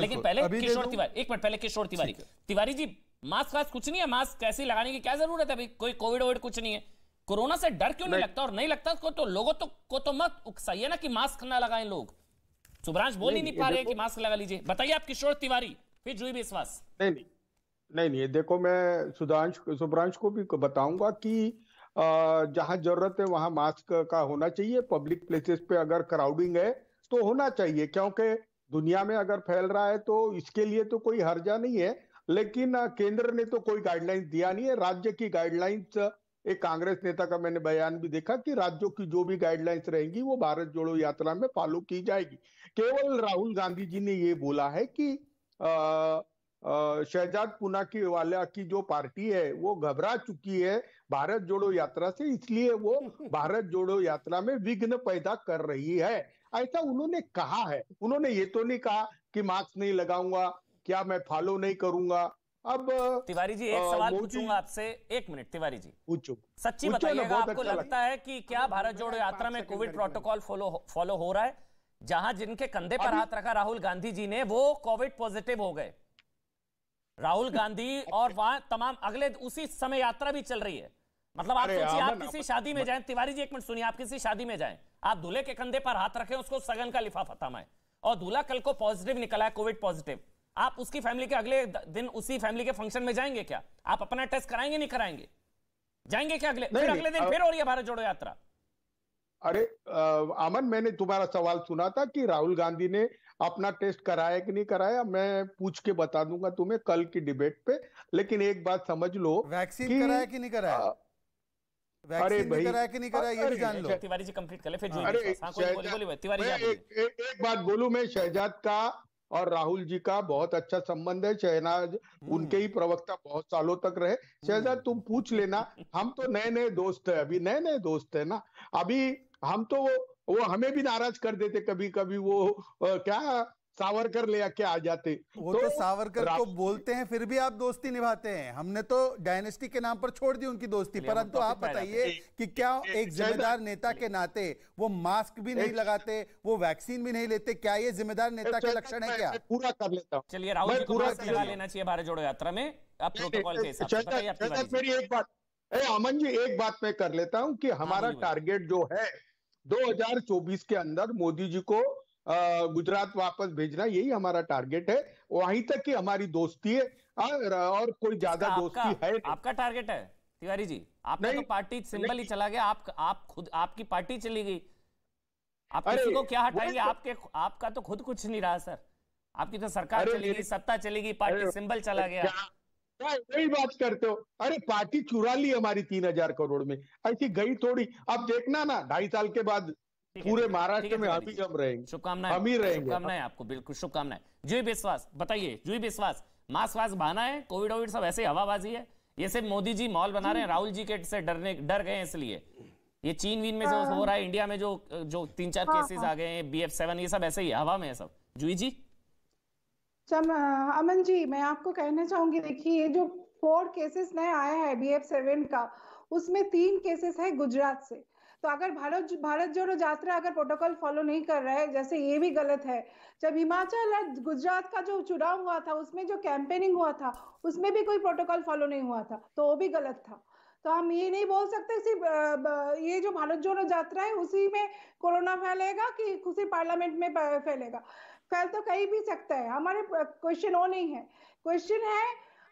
लेकिन पहले किशोर तिवारी एक मिनट पहले किशोर तिवारी तिवारी जी मास्क वास्क कुछ नहीं है मास्क कैसे लगाने की क्या जरूरत है अभी कोई कोविड वोविड कुछ नहीं है कोरोना से डर क्यों नहीं, लगता और नहीं लगता उसको तो लोगों तो को तो मत उकसाइए ना कि मास्क ना लगाए लोग सुब्रांश बोल ही नहीं, नहीं पा रहे कि मास्क लगा लीजिए बताइए आप किशोर तिवारी फिर जुई विश्वास नहीं नहीं नहीं नहीं देखो मैं सुधांश सुब्रांश को भी बताऊंगा कि जहां जरूरत है वहां मास्क का होना चाहिए पब्लिक प्लेसेस पे अगर क्राउडिंग है तो होना चाहिए क्योंकि दुनिया में अगर फैल रहा है तो इसके लिए तो कोई हर्जा नहीं है लेकिन केंद्र ने तो कोई गाइडलाइंस दिया नहीं है राज्य की गाइडलाइंस एक कांग्रेस नेता का मैंने बयान भी देखा कि राज्यों की जो भी गाइडलाइंस रहेंगी वो भारत जोड़ो यात्रा में फॉलो की जाएगी केवल राहुल गांधी जी ने ये बोला है कि शहजाद पुना की वाला की जो पार्टी है वो घबरा चुकी है भारत जोड़ो यात्रा से इसलिए वो भारत जोड़ो यात्रा में विघ्न पैदा कर रही है ऐसा उन्होंने कहा है उन्होंने ये तो नहीं कहा कि मास्क नहीं लगाऊंगा क्या मैं फॉलो नहीं करूंगा अब तिवारी जी एक सवाल पूछूंगा आपसे एक मिनट तिवारी जी पूछो सच्ची बताइएगा आपको अच्छा लगता है कि क्या भारत जोड़ो यात्रा में कोविड प्रोटोकॉल फॉलो फॉलो हो रहा है जहां जिनके कंधे पर हाथ रखा राहुल गांधी जी ने वो कोविड पॉजिटिव हो गए राहुल गांधी और वहां तमाम अगले उसी समय यात्रा भी चल रही है मतलब आप सोचिए आप किसी शादी में जाए तिवारी जी एक मिनट सुनिए आप किसी शादी में जाए आप दूल्हे के कंधे पर हाथ रखें उसको सगन का लिफाफा थमाए और दूल्हा कल को पॉजिटिव निकला है कोविड पॉजिटिव आप उसकी फैमिली के अगले दिन उसी फैमिली के फंक्शन में जाएंगे क्या आप अपना टेस्ट कराएंगे नहीं कराएंगे जाएंगे क्या अगले फिर अगले दिन फिर हो रही है भारत जोड़ो यात्रा अरे अमन मैंने तुम्हारा सवाल सुना था कि राहुल गांधी ने अपना टेस्ट कराया कि नहीं कराया मैं पूछ के बता दूंगा तुम्हें कल की डिबेट पे लेकिन एक बात समझ लो वैक्सीन कराया कि नहीं कराया आ, हाँ, और राहुल जी का बहुत अच्छा संबंध है शहनाज हम्म। उनके ही प्रवक्ता बहुत सालों तक रहे हम्म। शहजाद तुम पूछ लेना हम तो नए नए दोस्त है अभी नए नए दोस्त है ना अभी हम तो वो वो हमें भी नाराज कर देते कभी कभी वो क्या सावरकर ले आके आ जाते वो तो, तो सावरकर को बोलते हैं फिर भी आप दोस्ती निभाते हैं हमने तो डायनेस्टी के नाम पर छोड़ दी उनकी दोस्ती परंतु तो आप बताइए कि क्या एक जिम्मेदार नेता के नाते वो मास्क भी नहीं लगाते वो वैक्सीन भी नहीं लेते क्या ये जिम्मेदार नेता के लक्षण है क्या पूरा कर लेता हूँ चलिए राहुल पूरा लेना चाहिए भारत जोड़ो यात्रा में मेरी एक बात अमन जी एक बात मैं कर लेता हूँ कि हाँ, हमारा टारगेट जो है 2024 के अंदर मोदी जी को गुजरात वापस भेजना यही हमारा टारगेट है वहीं तक की हमारी दोस्ती है हाँ, और, कोई ज्यादा दोस्ती है आपका टारगेट है तिवारी जी आपका तो पार्टी सिंबल ही चला गया आप आप खुद आपकी पार्टी चली गई आप किसी को क्या हटाएंगे तो आपके आपका तो खुद कुछ नहीं रहा सर आपकी तो सरकार चली गई सत्ता चली गई पार्टी सिंबल चला गया वही बात करते हो अरे पार्टी चुरा ली हमारी तीन हजार करोड़ में ऐसी गई थोड़ी अब देखना ना ढाई साल के बाद पूरे महाराष्ट्र में हम ही हम रहेंगे शुभकामनाएं हम ही रहेंगे शुभकामनाएं आपको बिल्कुल शुभकामनाएं जुई विश्वास बताइए जुई विश्वास मास्क वास्क बहाना है कोविड ओविड सब ऐसे हवाबाजी है ये सिर्फ मोदी जी मॉल बना रहे हैं राहुल जी के से डरने डर गए इसलिए ये चीन वीन में जो हाँ। हो रहा है इंडिया में जो जो तीन चार केसेस हाँ, हाँ। आ गए हैं बी एफ सेवन ये सब ऐसे ही हवा में है सब जुई जी चल अमन जी मैं आपको कहना चाहूंगी देखिए ये जो फोर केसेस नए आया है बी एफ सेवन का उसमें तीन केसेस है गुजरात से तो अगर भारत भारत जोड़ो यात्रा अगर प्रोटोकॉल फॉलो नहीं कर रहा है जैसे ये भी गलत है जब हिमाचल और गुजरात का जो चुनाव हुआ था उसमें जो कैंपेनिंग हुआ था उसमें भी कोई प्रोटोकॉल फॉलो नहीं हुआ था तो वो भी गलत था तो हम ये नहीं बोल सकते सिर्फ ये जो भारत जोड़ो यात्रा है उसी में कोरोना फैलेगा कि उसी पार्लियामेंट में फैलेगा फैल तो कहीं भी सकता है हमारे क्वेश्चन वो नहीं है क्वेश्चन है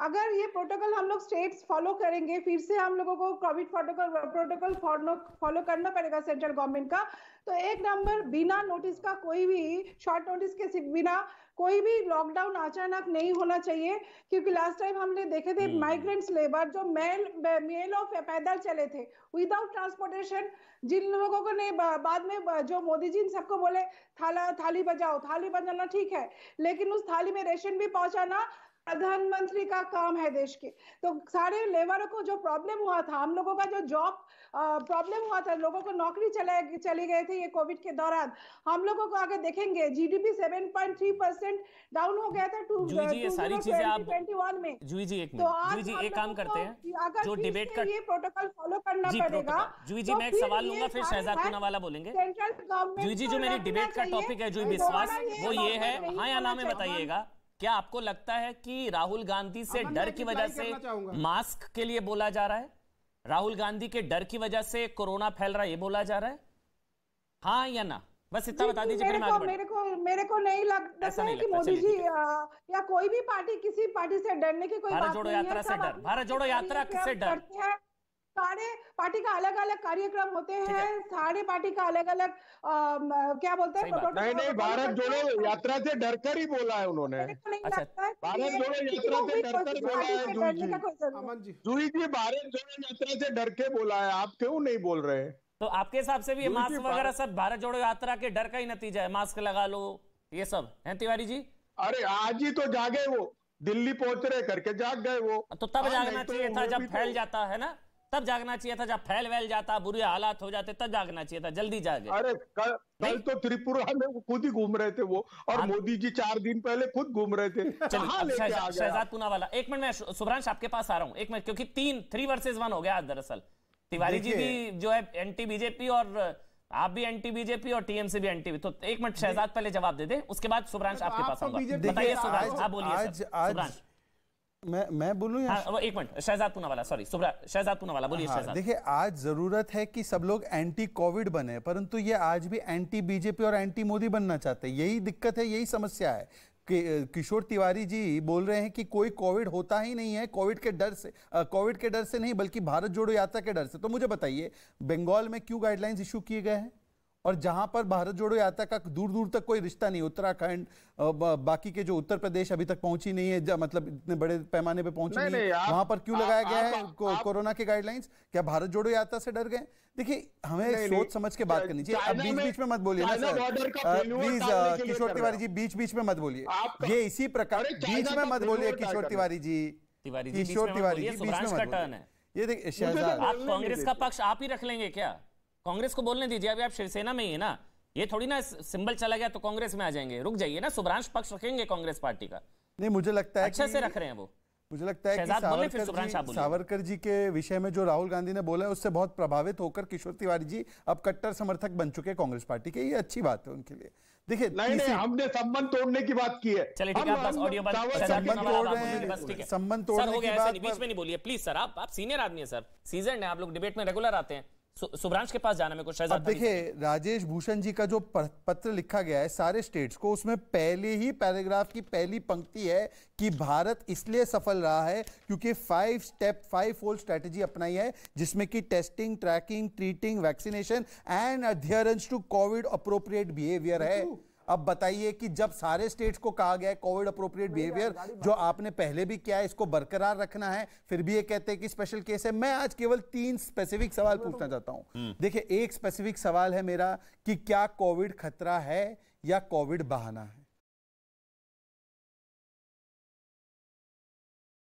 अगर ये प्रोटोकॉल हम लोग स्टेट्स फॉलो करेंगे फिर से हम लोगों को कोविड प्रोटोकॉल प्रोटोकॉल फॉलो करना पड़ेगा सेंट्रल गवर्नमेंट का तो एक नंबर बिना नोटिस का कोई भी शॉर्ट नोटिस के बिना कोई भी लॉकडाउन अचानक नहीं होना चाहिए क्योंकि लास्ट टाइम हमने देखे थे माइग्रेंट्स हम्म। लेबर जो मेल मेल और पैदल चले थे विदाउट ट्रांसपोर्टेशन जिन लोगों को ने बाद में जो मोदी जी सबको बोले थाला थाली बजाओ थाली बजाना ठीक है लेकिन उस थाली में रेशन भी पहुंचाना प्रधानमंत्री का काम है देश के तो सारे लेबरों को जो प्रॉब्लम हुआ था हम लोगों का जो जॉब प्रॉब्लम हुआ था लोगों को नौकरी चले चली गए थे ये कोविड के दौरान हम लोगों को आगे देखेंगे जीडीपी 7.3 परसेंट डाउन हो गया था टू जी uh, सारी चीजें आप में जुई जी एक तो जुई जी एक काम करते हैं जो डिबेट कर ये प्रोटोकॉल फॉलो करना पड़ेगा जुई जी तो मैं एक सवाल लूंगा फिर शहजाद वाला बोलेंगे सेंट्रल गवर्नमेंट जी जो मेरी डिबेट का टॉपिक है जो तो विश्वास वो ये है हाँ या ना में बताइएगा क्या आपको लगता है कि राहुल गांधी से डर की वजह से मास्क के लिए बोला जा रहा है राहुल गांधी के डर की वजह से कोरोना फैल रहा है ये बोला जा रहा है हाँ या ना बस इतना बता दीजिए मेरे, मेरे को मेरे को नहीं लगता है कि मोदी जी या कोई भी पार्टी किसी पार्टी से डरने की कोई भारत जोड़ो यात्रा से डर भारत जोड़ो यात्रा से डर सारे पार्टी का अलग अलग कार्यक्रम होते हैं सारे पार्टी का अलग अलग क्या बोलते हैं नहीं नहीं भारत जोड़ो तो यात्रा से डरकर ही बोला है उन्होंने अच्छा। भारत जोड़ो यात्रा से डरकर बोला है जूही जी भारत जोड़ो यात्रा से डर के बोला है आप क्यों नहीं बोल रहे तो आपके हिसाब से भी मास्क वगैरह सब भारत जोड़ो यात्रा के डर का ही नतीजा है मास्क लगा लो ये सब है तिवारी जी अरे आज ही तो जागे वो दिल्ली पहुंच रहे करके जाग गए वो तो तब जागना तो चाहिए था जब फैल तो- जाता है ना तब जागना चाहिए था जब फैल वैल जाता बुरे हालात हो जाते तब जागना चाहिए था जल्दी जागे अरे कल कल तो त्रिपुरा में खुद ही घूम रहे थे वो और हाँ। मोदी जी चार दिन पहले खुद घूम रहे थे शहजाद पूनावाला एक मिनट मैं सुभ्रांश आपके पास आ रहा हूँ एक मिनट क्योंकि तीन थ्री वर्सेज वन हो गया आज दरअसल तिवारी जी भी जो है एंटी बीजेपी और आप भी एंटी बीजेपी और टीएमसी भी एंटी तो एक मिनट शहजाद पहले जवाब दे दे उसके बाद सुभ्रांश तो आपके पास तो आऊंगा बताइए सुभ्रांश आप हाँ, बोलिए आज मैं मैं बोलूं या हाँ, एक मिनट शहजाद पूनावाला सॉरी सुब्रा शहजाद पूनावाला बोलिए हाँ, देखिए आज जरूरत है कि सब लोग एंटी कोविड बने परंतु ये आज भी एंटी बीजेपी और एंटी मोदी बनना चाहते हैं यही दिक्कत है यही समस्या है कि, किशोर तिवारी जी बोल रहे हैं कि कोई कोविड होता ही नहीं है कोविड के डर से कोविड के डर से नहीं बल्कि भारत जोड़ो यात्रा के डर से तो मुझे बताइए बंगाल में क्यों गाइडलाइंस इशू किए गए हैं और जहां पर भारत जोड़ो यात्रा का दूर दूर तक कोई रिश्ता नहीं उत्तराखंड बाकी के जो उत्तर प्रदेश अभी तक पहुंची नहीं है मतलब इतने बड़े पैमाने पे पहुंची नहीं, नहीं, नहीं वहां पर क्यों लगाया गया आ, है को, कोरोना के गाइडलाइंस क्या भारत जोड़ो यात्रा से डर गए देखिए हमें नहीं, सोच समझ के बात करनी चाहिए अब बीच बीच में मत बोलिए ना सर प्लीज किशोर तिवारी जी बीच बीच में मत बोलिए ये इसी प्रकार बीच में मत बोलिए किशोर तिवारी जी किशोर तिवारी जी बीच में ये देखिए तो आप कांग्रेस का पक्ष आप ही रख लेंगे क्या कांग्रेस को बोलने दीजिए अभी आप शिवसेना में ही है ना ये थोड़ी ना सिंबल चला गया तो कांग्रेस में आ जाएंगे रुक जाइए ना सुभ्रांश पक्ष रखेंगे कांग्रेस पार्टी का नहीं मुझे लगता है अच्छे से रख रहे हैं वो मुझे लगता है कि सावरकर जी, सावरकर जी के विषय में जो राहुल गांधी ने बोला है उससे बहुत प्रभावित होकर किशोर तिवारी जी अब कट्टर समर्थक बन चुके कांग्रेस पार्टी के ये अच्छी बात है उनके लिए देखिए नहीं नहीं हमने संबंध तोड़ने की बात की है चलिए ठीक है संबंध तोड़ रहे संबंध तोड़ने की बात बीच में नहीं बोलिए प्लीज सर आप सीनियर आदमी है सर सीजन है आप लोग डिबेट में रेगुलर आते हैं सुब्रांश के पास जाना मेरे को देखिए राजेश भूषण जी का जो पत्र लिखा गया है सारे स्टेट्स को उसमें पहले ही पैराग्राफ की पहली पंक्ति है कि भारत इसलिए सफल रहा है क्योंकि five step five fold strategy अपनाई है जिसमें कि testing tracking treating vaccination and adherence to COVID appropriate behaviour है अब बताइए कि जब सारे स्टेट्स को कहा गया है कोविड अप्रोप्रिएट बिहेवियर जो आपने पहले भी किया है इसको बरकरार रखना है फिर भी ये कहते हैं कि स्पेशल केस है मैं आज केवल तीन स्पेसिफिक सवाल पूछना तो- चाहता हूं हम्म। देखिए एक स्पेसिफिक सवाल है मेरा कि क्या कोविड खतरा है या कोविड बहाना है